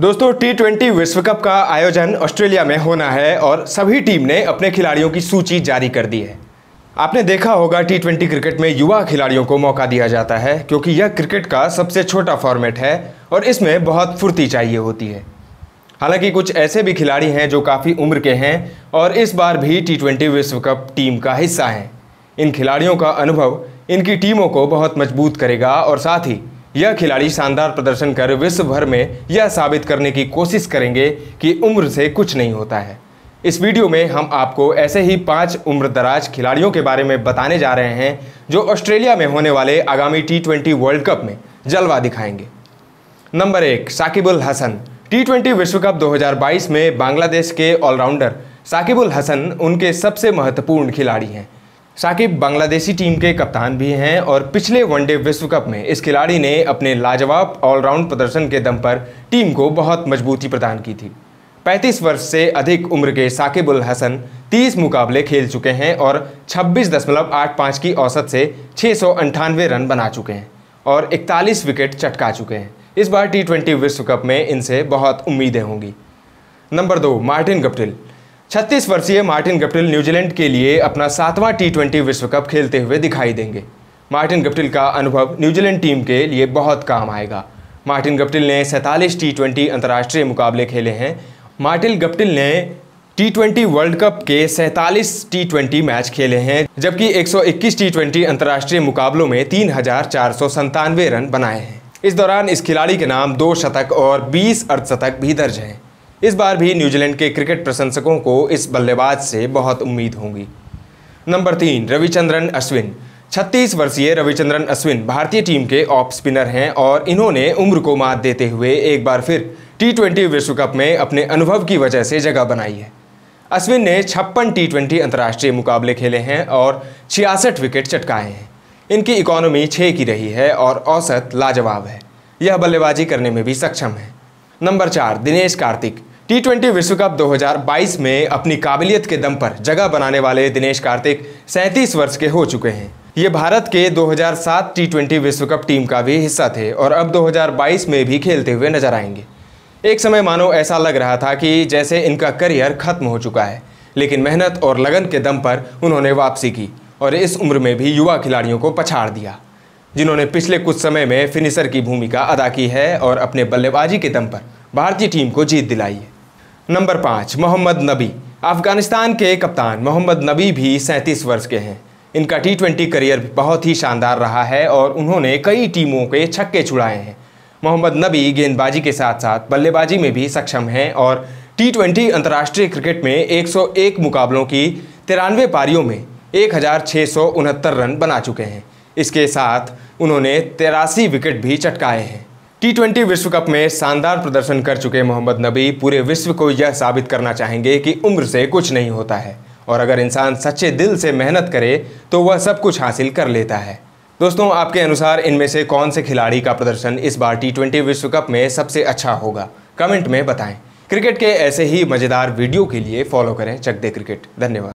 दोस्तों T twenty विश्व cup का आयोजन ऑस्ट्रेलिया में होना है और सभी टीम ने अपने खिलाड़ियों की सूची जारी कर दी है आपने देखा होगा टी ट्वेंटी क्रिकेट में युवा खिलाड़ियों को मौका दिया जाता है क्योंकि यह क्रिकेट का सबसे छोटा फॉर्मेट है और इसमें बहुत फुर्ती चाहिए होती है हालांकि कुछ ऐसे भी खिलाड़ी हैं जो काफ़ी उम्र के हैं और इस बार भी टी ट्वेंटी विश्व कप टीम का हिस्सा हैं इन खिलाड़ियों का अनुभव इनकी टीमों को बहुत मजबूत करेगा और साथ ही यह खिलाड़ी शानदार प्रदर्शन कर विश्व भर में यह साबित करने की कोशिश करेंगे कि उम्र से कुछ नहीं होता है इस वीडियो में हम आपको ऐसे ही पांच उम्रदराज खिलाड़ियों के बारे में बताने जा रहे हैं जो ऑस्ट्रेलिया में होने वाले आगामी टी ट्वेंटी वर्ल्ड कप में जलवा दिखाएंगे नंबर एक साकिबुल हसन टी ट्वेंटी विश्व कप 2022 में बांग्लादेश के ऑलराउंडर साकिबुल हसन उनके सबसे महत्वपूर्ण खिलाड़ी हैं साकिब बांग्लादेशी टीम के कप्तान भी हैं और पिछले वनडे विश्व कप में इस खिलाड़ी ने अपने लाजवाब ऑलराउंड प्रदर्शन के दम पर टीम को बहुत मजबूती प्रदान की थी 35 वर्ष से अधिक उम्र के साकिब उल हसन 30 मुकाबले खेल चुके हैं और 26.85 की औसत से छः रन बना चुके हैं और 41 विकेट चटका चुके हैं इस बार टी विश्व कप में इनसे बहुत उम्मीदें होंगी नंबर दो मार्टिन गप्टिल छत्तीस वर्षीय मार्टिन गप्टिल न्यूजीलैंड के लिए अपना सातवां टी ट्वेंटी विश्व कप खेलते हुए दिखाई देंगे मार्टिन गप्टिल का अनुभव न्यूजीलैंड टीम के लिए बहुत काम आएगा मार्टिन गप्टिल ने सैंतालीस टी ट्वेंटी अंतर्राष्ट्रीय मुकाबले खेले हैं मार्टिन गप्टिल ने टी ट्वेंटी वर्ल्ड कप के सैंतालीस टी ट्वेंटी मैच खेले हैं जबकि एक सौ इक्कीस टी ट्वेंटी अंतर्राष्ट्रीय मुकाबलों में तीन हजार चार सौ संतानवे रन बनाए हैं इस दौरान इस खिलाड़ी के नाम दो शतक और बीस अर्धशतक भी दर्ज हैं इस बार भी न्यूजीलैंड के क्रिकेट प्रशंसकों को इस बल्लेबाज से बहुत उम्मीद होंगी नंबर तीन रविचंद्रन अश्विन छत्तीस वर्षीय रविचंद्रन अश्विन भारतीय टीम के ऑफ स्पिनर हैं और इन्होंने उम्र को मात देते हुए एक बार फिर टी ट्वेंटी विश्व कप में अपने अनुभव की वजह से जगह बनाई है अश्विन ने छप्पन टी ट्वेंटी अंतर्राष्ट्रीय मुकाबले खेले हैं और छियासठ विकेट चटकाए हैं इनकी इकोनॉमी छः की रही है और औसत लाजवाब है यह बल्लेबाजी करने में भी सक्षम है नंबर चार दिनेश कार्तिक टी ट्वेंटी विश्व कप 2022 में अपनी काबिलियत के दम पर जगह बनाने वाले दिनेश कार्तिक 37 वर्ष के हो चुके हैं ये भारत के 2007 टी ट्वेंटी विश्व कप टीम का भी हिस्सा थे और अब 2022 में भी खेलते हुए नजर आएंगे एक समय मानो ऐसा लग रहा था कि जैसे इनका करियर खत्म हो चुका है लेकिन मेहनत और लगन के दम पर उन्होंने वापसी की और इस उम्र में भी युवा खिलाड़ियों को पछाड़ दिया जिन्होंने पिछले कुछ समय में फिनिशर की भूमिका अदा की है और अपने बल्लेबाजी के दम पर भारतीय टीम को जीत दिलाई है नंबर पाँच मोहम्मद नबी अफगानिस्तान के कप्तान मोहम्मद नबी भी सैंतीस वर्ष के हैं इनका टी ट्वेंटी करियर बहुत ही शानदार रहा है और उन्होंने कई टीमों के छक्के छुड़ाए हैं मोहम्मद नबी गेंदबाजी के साथ साथ बल्लेबाजी में भी सक्षम हैं और टी ट्वेंटी अंतर्राष्ट्रीय क्रिकेट में 101 मुकाबलों की तिरानवे पारियों में एक रन बना चुके हैं इसके साथ उन्होंने तिरासी विकेट भी चटकाए हैं टी ट्वेंटी विश्व कप में शानदार प्रदर्शन कर चुके मोहम्मद नबी पूरे विश्व को यह साबित करना चाहेंगे कि उम्र से कुछ नहीं होता है और अगर इंसान सच्चे दिल से मेहनत करे तो वह सब कुछ हासिल कर लेता है दोस्तों आपके अनुसार इनमें से कौन से खिलाड़ी का प्रदर्शन इस बार टी ट्वेंटी विश्व कप में सबसे अच्छा होगा कमेंट में बताएं क्रिकेट के ऐसे ही मज़ेदार वीडियो के लिए फॉलो करें चक दे क्रिकेट धन्यवाद